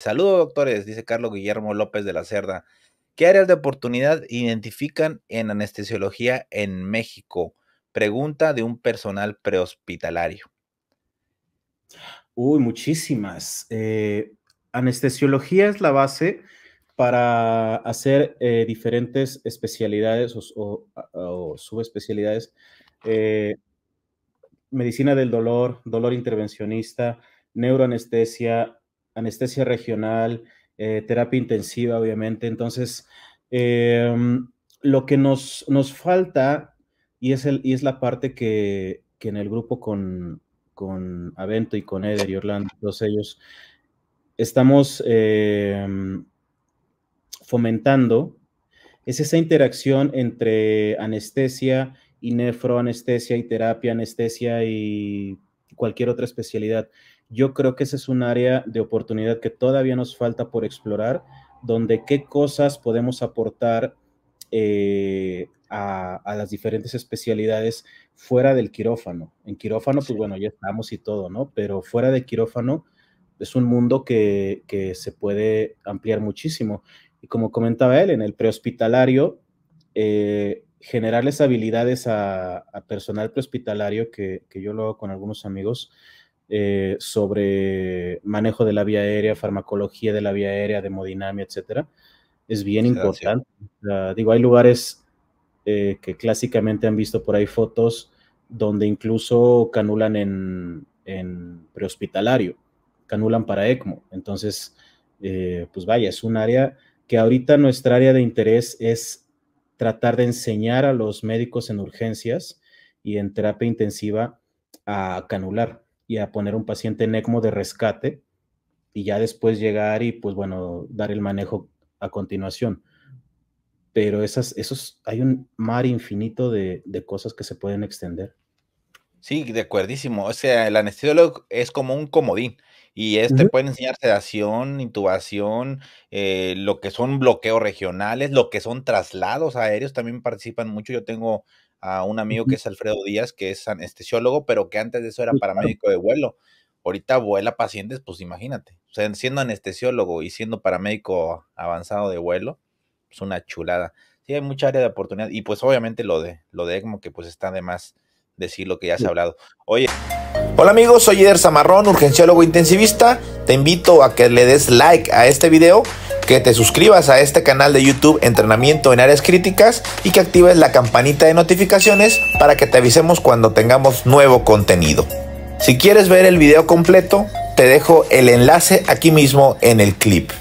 Saludos, doctores, dice Carlos Guillermo López de la Cerda. ¿Qué áreas de oportunidad identifican en anestesiología en México? Pregunta de un personal prehospitalario. Uy, muchísimas. Eh, anestesiología es la base para hacer eh, diferentes especialidades o, subespecialidades. Eh, medicina del dolor, dolor intervencionista, neuroanestesia, anestesia regional, eh, terapia intensiva, obviamente. Entonces, em, lo que nos, falta, y es, el, y es la parte que, en el grupo con, con Avento y con Eder y Orlando, todos ellos, estamos em, fomentando, es esa interacción entre anestesia y nefroanestesia y terapia anestesia y cualquier otra especialidad. Yo creo que ese es un área de oportunidad que todavía nos falta por explorar, donde qué cosas podemos aportar eh, a, las diferentes especialidades fuera del quirófano. En quirófano, pues bueno, ya estamos y todo, ¿no? Pero fuera de quirófano es un mundo que, se puede ampliar muchísimo. Y como comentaba él, en el prehospitalario, eh, generarles habilidades a, personal prehospitalario, que, yo lo hago con algunos amigos, eh, sobre manejo de la vía aérea, farmacología de la vía aérea, demodinamia, etcétera, es bien importante. digo, hay lugares eh, que clásicamente han visto por ahí fotos donde incluso canulan en, prehospitalario, canulan para ECMO. Entonces, eh, pues vaya, es un área que ahorita nuestra área de interés es tratar de enseñar a los médicos en urgencias y en terapia intensiva a canular y a poner un paciente en ECMO de rescate y ya después llegar y pues bueno, dar el manejo a continuación. Pero esas, esos, hay un mar infinito de, de cosas que se pueden extender. Sí, de acuerdísimo. O sea, el anestesiólogo es como un comodín y este pueden enseñar sedación, intubación, eh, lo que son bloqueos regionales, lo que son traslados aéreos, también participan mucho. Yo tengo a un amigo que es Alfredo Díaz, que es anestesiólogo, pero que antes de eso era paramédico de vuelo. Ahorita vuela pacientes, pues imagínate. O sea, siendo anestesiólogo y siendo paramédico avanzado de vuelo, es una chulada. Sí, hay mucha área de oportunidad. Y pues obviamente lo de, lo de ECMO, que pues está de más decir lo que ya se ha hablado. Oye. Hola amigos, soy Eder Zamarrón, urgenciólogo intensivista. Te invito a que le des like a este video, que te suscribas a este canal de YouTube Entrenamiento en Áreas Críticas y que actives la campanita de notificaciones para que te avisemos cuando tengamos nuevo contenido. Si quieres ver el video completo, te dejo el enlace aquí mismo en el clip.